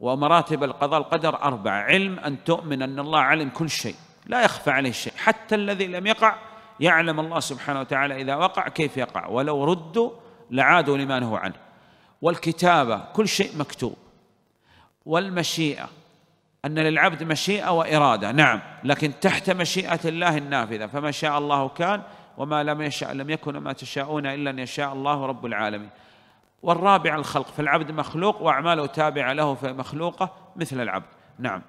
ومراتب القضاء القدر أربعة علم أن تؤمن أن الله علم كل شيء لا يخفى عليه شيء حتى الذي لم يقع يعلم الله سبحانه وتعالى إذا وقع كيف يقع ولو ردوا لعادوا لما نهوا عنه والكتابة كل شيء مكتوب والمشيئة أن للعبد مشيئة وإرادة نعم لكن تحت مشيئة الله النافذة فما شاء الله كان وما لم يشاء لم يكن ما تشاءون إلا أن يشاء الله رب العالمين والرابع الخلق فالعبد مخلوق وأعماله تابعة له فمخلوقة مثل العبد نعم